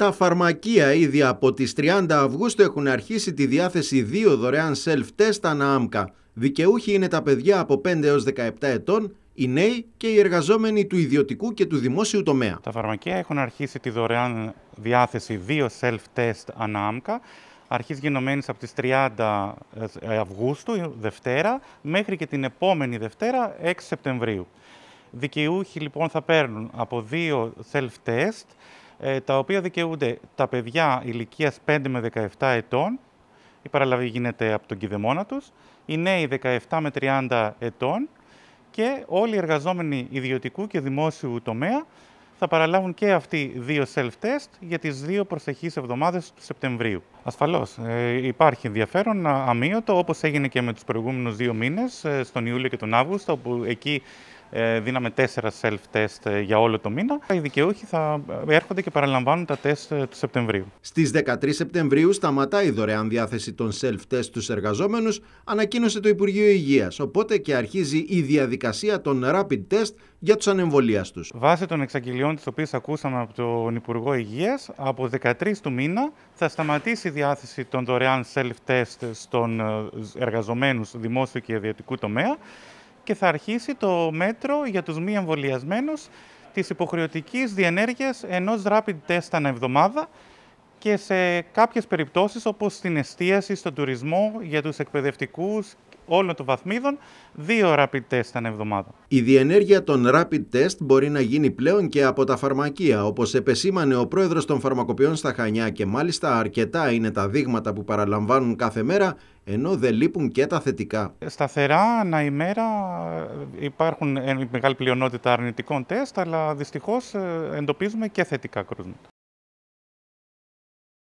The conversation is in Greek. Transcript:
Τα φαρμακεία ήδη από τις 30 Αυγούστου έχουν αρχίσει τη διάθεση δύο δωρεάν self-test ανά άμκα. Δικαιούχοι είναι τα παιδιά από 5 έως 17 ετών, οι νέοι και οι εργαζόμενοι του ιδιωτικού και του δημόσιου τομέα. Τα φαρμακεία έχουν αρχίσει τη δωρεάν διάθεση δύο self-test ανά άμκα, αρχής γενομένης από τις 30 ε, Αυγούστου, Δευτέρα, μέχρι και την επόμενη Δευτέρα, 6 Σεπτεμβρίου. Δικαιούχοι λοιπόν θα παίρνουν από δύο self-test, ε, τα οποία δικαιούνται τα παιδιά ηλικίας 5 με 17 ετών, η παραλαβή γίνεται από τον κηδεμόνα τους, οι νέοι 17 με 30 ετών και όλοι οι εργαζόμενοι ιδιωτικού και δημόσιου τομέα θα παραλάβουν και αυτοί δύο self-test για τις δύο προσεχείς εβδομάδες του Σεπτεμβρίου. Ασφαλώς ε, υπάρχει ενδιαφέρον αμύωτο όπως έγινε και με τους προηγούμενους δύο μήνες, ε, στον Ιούλιο και τον Αύγουστο, όπου εκεί ε, δίναμε τέσσερα self-test ε, για όλο το μήνα. Οι δικαιούχοι θα ε, έρχονται και παραλαμβάνουν τα τεστ του Σεπτεμβρίου. Στις 13 Σεπτεμβρίου σταματάει η δωρεάν διάθεση των self-test στους εργαζόμενους, ανακοίνωσε το Υπουργείο Υγείας. Οπότε και αρχίζει η διαδικασία των rapid test για τους ανεμβολίαστου. Βάσει των εξαγγελιών τις οποίες ακούσαμε από τον Υπουργό Υγείας, από 13 του μήνα θα σταματήσει η διάθεση των δωρεάν self-test στον εργαζομένους δημόσιο και ιδιωτικού τομέα και θα αρχίσει το μέτρο για τους μη εμβολιασμένους της υποχρεωτικής διενέργειας ενός rapid test ανά εβδομάδα και σε κάποιες περιπτώσεις όπως στην εστίαση, στον τουρισμό, για τους εκπαιδευτικούς όλων των βαθμίδων, δύο rapid test την εβδομάδα. Η διενέργεια των rapid test μπορεί να γίνει πλέον και από τα φαρμακεία, όπως επεσήμανε ο πρόεδρος των φαρμακοποιών στα Χανιά και μάλιστα αρκετά είναι τα δείγματα που παραλαμβάνουν κάθε μέρα, ενώ δεν λείπουν και τα θετικά. Σταθερά, ανά ημέρα ε, υπάρχουν ε, μεγάλη πλειονότητα αρνητικών τεστ, αλλά δυστυχώς ε, εντοπίζουμε και θετικά κρούσματα.